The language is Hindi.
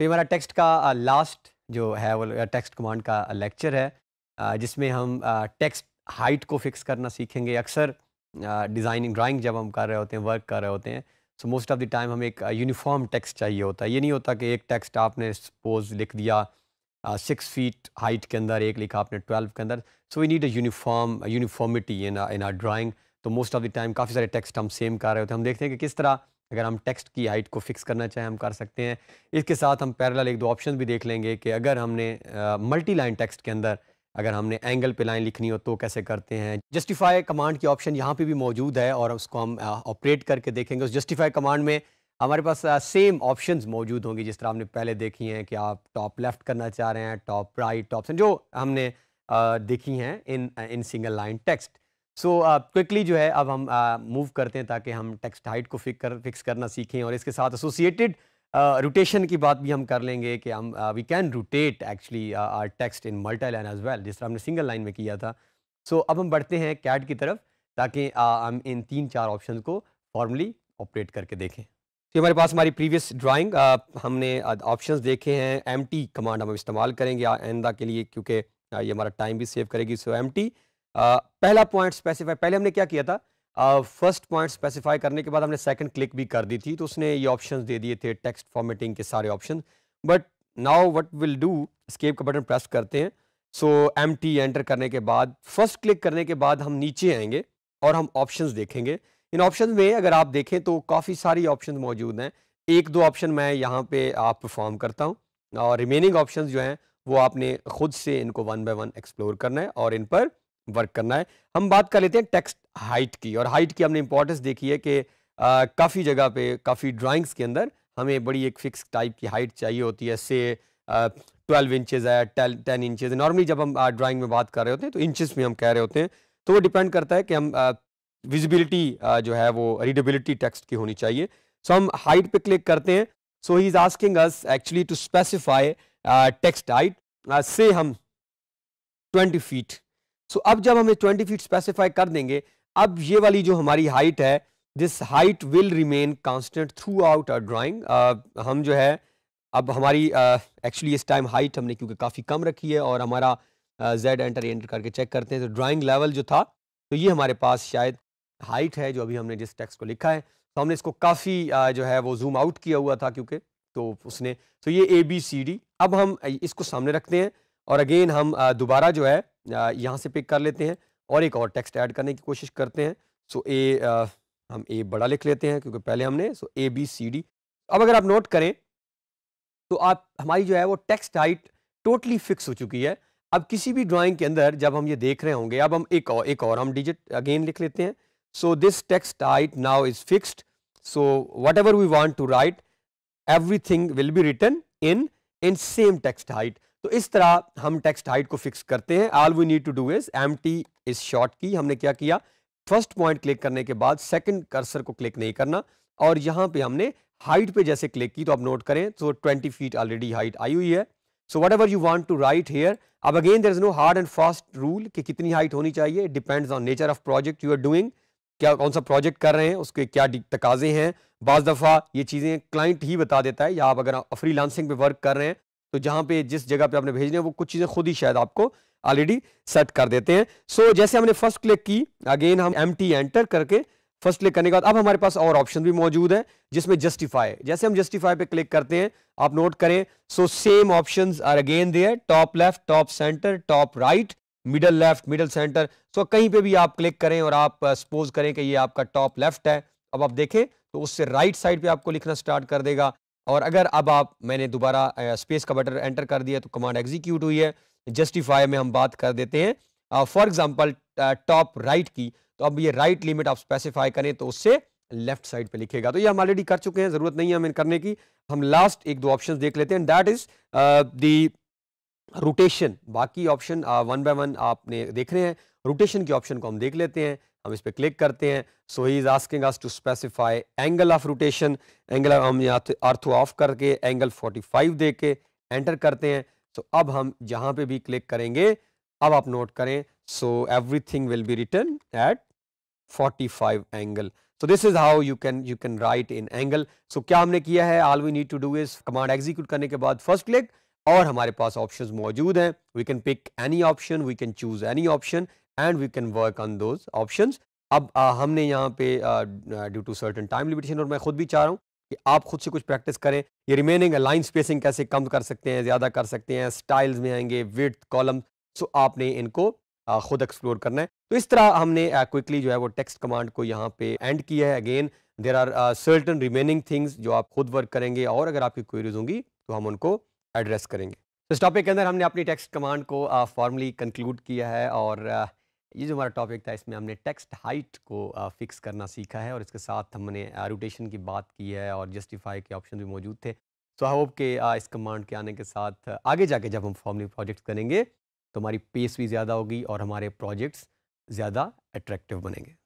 तो ये हमारा टेक्स्ट का लास्ट जो है वो टेक्स्ट कमांड का लेक्चर है जिसमें हम टेक्स्ट हाइट को फिक्स करना सीखेंगे अक्सर डिज़ाइनिंग ड्राइंग जब हम कर रहे होते हैं वर्क कर रहे होते हैं so most of the time हमें एक यूनिफॉर्म uh, टेक्स्ट चाहिए होता है ये नहीं होता कि एक टेक्स्ट आपने सपोज लिख दिया सिक्स फीट हाइट के अंदर एक लिखा आपने ट्वेल्व के अंदर so we need a uniform uniformity in in our drawing तो मोस्ट ऑफ़ द टाइम काफ़ी सारे टेक्स्ट हम सेम कर रहे होते हैं हम देखते हैं कि किस तरह अगर हम टेक्स्ट की हाइट को फिक्स करना चाहें हम कर सकते हैं इसके साथ हम पैरेलल एक दो ऑप्शन भी देख लेंगे कि अगर हमने मल्टी लाइन टेक्स्ट के अंदर अगर हमने एंगल पे लाइन लिखनी हो तो कैसे करते हैं जस्टिफाई कमांड की ऑप्शन यहाँ पे भी मौजूद है और उसको हम ऑपरेट करके देखेंगे उस जस्टिफाई कमांड में हमारे पास सेम ऑप्शंस मौजूद होंगी जिस तरह हमने पहले देखी हैं कि आप टॉप लेफ़्ट करना चाह रहे हैं टॉप राइट टॉप जो हमने देखी हैं in in single line text so quickly जो है अब हम मूव करते हैं ताकि हम टेक्स्ट हाइट को फिक कर फिक्स करना सीखें और इसके साथ एसोसिएटेड रोटेशन की बात भी हम कर लेंगे कि हम we can rotate actually our text in multi line as well जिस तरह हमने सिंगल लाइन में किया था सो so, अब हम बढ़ते हैं कैट की तरफ ताकि हम इन तीन चार ऑप्शन को फॉर्मली ऑपरेट करके देखें तो हमारे पास हमारी प्रीवियस ड्राइंग हमने ऑप्शंस देखे हैं एम टी कमांड हम इस्तेमाल करेंगे आइंदा के लिए क्योंकि ये हमारा टाइम भी सेव करेगी सो एम टी पहला पॉइंट स्पेसिफाई पहले हमने क्या किया था फर्स्ट पॉइंट स्पेसिफाई करने के बाद हमने सेकंड क्लिक भी कर दी थी तो उसने ये ऑप्शंस दे दिए थे टेक्स्ट फॉर्मेटिंग के सारे option but now what will do escape का बटन प्रेस करते हैं सो एम टी एंटर करने के बाद फर्स्ट क्लिक करने के बाद हम नीचे आएंगे और हम ऑप्शन देखेंगे इन ऑप्शन में अगर आप देखें तो काफ़ी सारी ऑप्शन मौजूद हैं एक दो ऑप्शन मैं यहाँ पर आप परफॉर्म करता हूँ और रिमेनिंग ऑप्शन जो हैं वो आपने खुद से इनको वन बाय वन एक्सप्लोर करना है और इन पर वर्क करना है हम बात कर लेते हैं टेक्स्ट हाइट की और हाइट की हमने इंपॉर्टेंस देखी है कि काफ़ी जगह पे काफ़ी ड्राइंग्स के अंदर हमें बड़ी एक फिक्स टाइप की हाइट चाहिए होती है से ट्वेल्व इंचज है टेन इंचज नॉर्मली जब हम ड्राइंग में बात कर रहे होते हैं तो इंचज में हम कह रहे होते हैं तो वो डिपेंड करता है कि हम विजिबिलिटी जो है वो रीडेबिलिटी टेक्स्ट की होनी चाहिए सो हम हाइट पर क्लिक करते हैं so he is asking us actually to specify text height से हम 20 फीट सो अब जब हमें ट्वेंटी फीट स्पेसिफाई कर देंगे अब ये वाली जो हमारी हाइट है this height will remain constant throughout our drawing हम जो है अब हमारी एक्चुअली uh, इस टाइम हाइट हमने क्योंकि काफ़ी कम रखी है और हमारा जेड एंटर एंटर करके चेक करते हैं तो ड्राइंग लेवल जो था तो ये हमारे पास शायद हाइट है जो अभी हमने जिस टेक्स्ट को लिखा है तो हमने इसको काफ़ी uh, जो है वो जूम आउट किया हुआ था क्योंकि तो उसने तो ये ए बी सी डी अब हम uh, इसको सामने रखते हैं और अगेन हम दोबारा जो है यहाँ से पिक कर लेते हैं और एक और टेक्स्ट ऐड करने की कोशिश करते हैं सो ए हम ए बड़ा लिख लेते हैं क्योंकि पहले हमने सो ए बी सी डी अब अगर आप नोट करें तो आप हमारी जो है वो टेक्स्ट हाइट टोटली फिक्स हो चुकी है अब किसी भी ड्राइंग के अंदर जब हम ये देख रहे होंगे अब हम एक और एक और हम डिजिट अगेन लिख लेते हैं so this text height now is fixed so whatever we want to write everything will be written in in same text height तो इस तरह हम टेक्स्ट हाइट को फिक्स करते हैं all we need to do is M T is short की हमने क्या किया फर्स्ट पॉइंट क्लिक करने के बाद सेकंड कर्सर को क्लिक नहीं करना और यहां पे हमने हाइट पे जैसे क्लिक की तो आप नोट करें तो 20 फीट ऑलरेडी हाइट आई हुई है so whatever you want to write here अब again there is no hard and fast rule कि कितनी हाइट होनी चाहिए depends on nature of project you are doing क्या कौन सा प्रोजेक्ट कर रहे हैं उसके क्या तकाजे हैं बज़ दफ़ा ये चीज़ें क्लाइंट ही बता देता है या आप अगर फ्री लांसिंग पे वर्क कर रहे हैं तो जहां पे जिस जगह पे आपने भेजने वो कुछ चीज़ें खुद ही शायद आपको ऑलरेडी सेट कर देते हैं सो so, जैसे हमने फर्स्ट क्लिक की अगेन हम एम एंटर करके फर्स्ट क्लिक करने के बाद अब हमारे पास और ऑप्शन भी मौजूद है जिसमें जस्टिफाई जैसे हम जस्टिफाई पे क्लिक करते हैं आप नोट करें so same option are again there top left top centre top right middle left middle centre so कहीं पे भी आप क्लिक करें और आप सपोज uh, करें कि ये आपका टॉप लेफ्ट है अब आप देखें तो उससे राइट साइड पे आपको लिखना स्टार्ट कर देगा और अगर अब आप मैंने दोबारा स्पेस का बटन एंटर कर दिया तो कमांड एग्जीक्यूट हुई है जस्टिफाई में हम बात कर देते हैं फॉर एग्जाम्पल टॉप राइट की तो अब ये राइट लिमिट आप स्पेसिफाई करें तो उससे लेफ्ट साइड पे लिखेगा तो ये हम ऑलरेडी कर चुके हैं जरूरत नहीं है हमें करने की हम लास्ट एक दो ऑप्शन देख लेते हैं दैट इज दी रोटेशन बाकी ऑप्शन वन बाय वन आपने देख रहे हैं रोटेशन के ऑप्शन को हम देख लेते हैं हम इस पर क्लिक करते हैं so he is asking us to specify angle of rotation angle हम यहाँ अर्थ ऑफ करके एंगल 45 फाइव दे के एंटर करते हैं सो so, अब हम जहाँ पे भी क्लिक करेंगे अब आप नोट करें so everything will be written at 45 angle so this is how you can you can write in angle so क्या हमने किया है all we need to do is command execute करने के बाद फर्स्ट क्लिक और हमारे पास ऑप्शंस मौजूद हैं we can pick any option we can choose any option and we can work on those option अब आ, हमने यहाँ पे due to certain time limitation और मैं खुद भी चाह रहा हूँ कि आप खुद से कुछ प्रैक्टिस करें ये रिमेनिंग लाइन स्पेसिंग कैसे कम कर सकते हैं ज़्यादा कर सकते हैं स्टाइल्स में आएंगे विथ कॉलम सो आपने इनको आ, खुद एक्सप्लोर करना है तो इस तरह हमने क्विकली जो है वो टेक्स्ट कमांड को यहाँ पे एंड किया है again there are certain remaining things जो आप खुद वर्क करेंगे और अगर आपकी क्वेरीज होंगी तो हम उनको एड्रेस करेंगे तो इस टॉपिक के अंदर हमने अपनी टेक्स्ट कमांड को फॉर्मली कंक्लूड किया है और uh, ये जो हमारा टॉपिक था इसमें हमने टेक्स्ट हाइट को आ, फिक्स करना सीखा है और इसके साथ हमने रोटेशन की बात की है और जस्टिफाई के ऑप्शन भी मौजूद थे सो आई होप के आ, इस कमांड के आने के साथ आगे जाके जब हम फॉर्मली प्रोजेक्ट्स करेंगे तो हमारी पेस भी ज़्यादा होगी और हमारे प्रोजेक्ट्स ज़्यादा अट्रैक्टिव बनेंगे